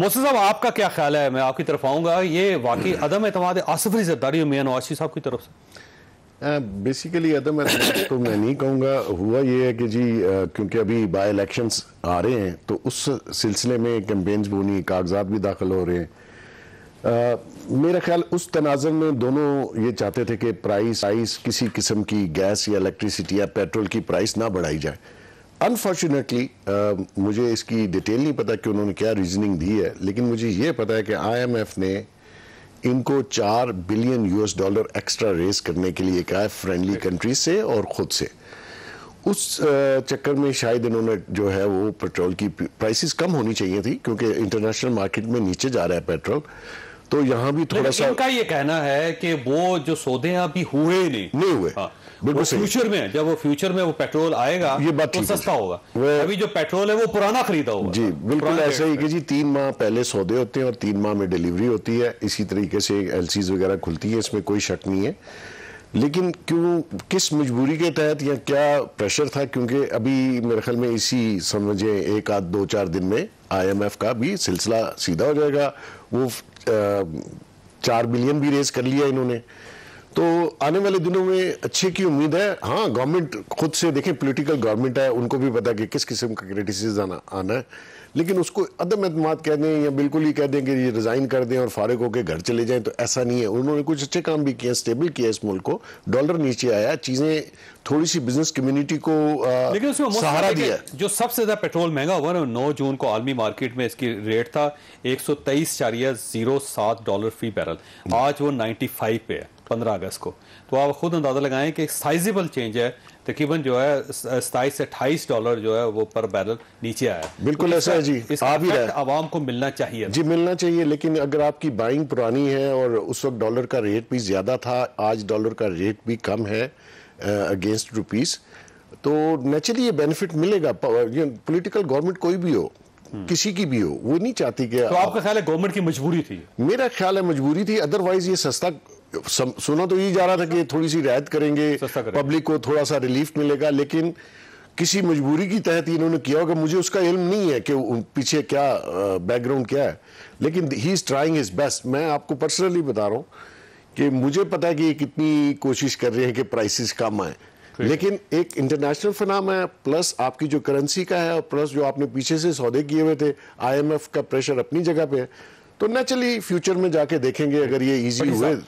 मोहसिन साहब आपका क्या ख्याल है मैं आपकी तरफ आऊँगा ये वाकई अदम एतमाद आसफ अली जरदारी मियाँ नवाशी साहब की तरफ से बेसिकली अदम तो मैं नहीं कहूँगा हुआ ये है कि जी क्योंकि अभी बाई इलेक्शंस आ रहे हैं तो उस सिलसिले में कैंपेन्स बोनी कागजात भी दाखिल हो रहे हैं आ, मेरा ख्याल उस तनाजर में दोनों ये चाहते थे कि प्राइस आइस किसी किस्म की गैस या इलेक्ट्रिसिटी या पेट्रोल की प्राइस ना बढ़ाई जाए अनफॉर्चुनेटली uh, मुझे इसकी डिटेल नहीं पता कि उन्होंने क्या रीजनिंग दी है लेकिन मुझे ये पता है कि आईएमएफ ने इनको चार billion US dollar extra raise करने के लिए कहा है फ्रेंडली कंट्री से और खुद से उस uh, चक्कर में शायद इन्होंने जो है वो पेट्रोल की प्राइसेस कम होनी चाहिए थी क्योंकि इंटरनेशनल मार्केट में नीचे जा रहा है पेट्रोल तो यहाँ भी थोड़ा सा इनका ये कहना है कि वो जो सौदे अभी हुए नहीं नहीं हुए हाँ। बिल्कुल फ्यूचर में जब वो फ्यूचर में वो पेट्रोल आएगा ये बात तो सस्ता होगा अभी जो पेट्रोल है वो पुराना खरीदा होगा जी बिल्कुल ऐसा ही कि जी तीन माह पहले सौदे होते हैं और तीन माह में डिलीवरी होती है इसी तरीके से एल वगैरह खुलती है इसमें कोई शक नहीं है लेकिन क्यों किस मजबूरी के तहत या क्या प्रेशर था क्योंकि अभी मेरे ख्याल में इसी समझे एक आध दो चार दिन में आईएमएफ का भी सिलसिला सीधा हो जाएगा वो चार बिलियन भी रेज कर लिया इन्होंने तो आने वाले दिनों में अच्छे की उम्मीद है हाँ गवर्नमेंट खुद से देखें पॉलिटिकल गवर्नमेंट है उनको भी पता कि किस किस्म का क्रिटिसिज आना आना है लेकिन उसको अदम अतमाद कह दें या बिल्कुल ही कह दें कि ये रिज़ाइन कर दें और फारग होकर घर चले जाएं तो ऐसा नहीं है उन्होंने कुछ अच्छे काम भी किए स्टेबल किया इस मुल्क को डॉलर नीचे आया चीज़ें थोड़ी सी बिजनेस कम्युनिटी को लेकिन उसमें सहारा दिया जो सबसे ज़्यादा पेट्रोल महंगा हुआ ना नौ जून को आलमी मार्केट में इसकी रेट था एक सौ तेईस डॉलर फी बैरल आज वो नाइन्टी फाइव पे है पंद्रह अगस्त को तो आप खुद अंदाज़ा लगाएं कि एक साइजेबल चेंज है तकरीबन जो है सताईस से अट्ठाईस डॉलर जो है वो पर बैरल नीचे आया बिल्कुल ऐसा है जी आप ही आवाम को मिलना चाहिए जी मिलना चाहिए लेकिन अगर आपकी बाइंग पुरानी है और उस वक्त डॉलर का रेट भी ज़्यादा था आज डॉलर का रेट भी कम है अगेंस्ट रुपीज़ तो नेचुरली ये बेनिफिट मिलेगा पॉलिटिकल गवर्नमेंट कोई भी हो हम्म। किसी की भी हो वो नहीं चाहती कि तो आपका ख्याल है गवर्नमेंट की मजबूरी थी मेरा ख्याल है मजबूरी थी अदरवाइज ये सस्ता सम, सुना तो यही जा रहा था कि थोड़ी सी रियायत करेंगे पब्लिक को थोड़ा सा रिलीफ मिलेगा लेकिन किसी मजबूरी की तहत इन्होंने किया होगा मुझे उसका इल्म नहीं है कि पीछे क्या बैकग्राउंड क्या है लेकिन he is trying his best मैं आपको पर्सनली बता रहा हूँ कि मुझे पता है कि ये कितनी कोशिश कर रहे हैं कि प्राइसेस कम आए लेकिन एक इंटरनेशनल फनाम है प्लस आपकी जो करेंसी का है और प्लस जो आपने पीछे से सौदे किए हुए थे आईएमएफ का प्रेशर अपनी जगह पे है तो नेचुरली फ्यूचर में जाके देखेंगे अगर ये इजी हुए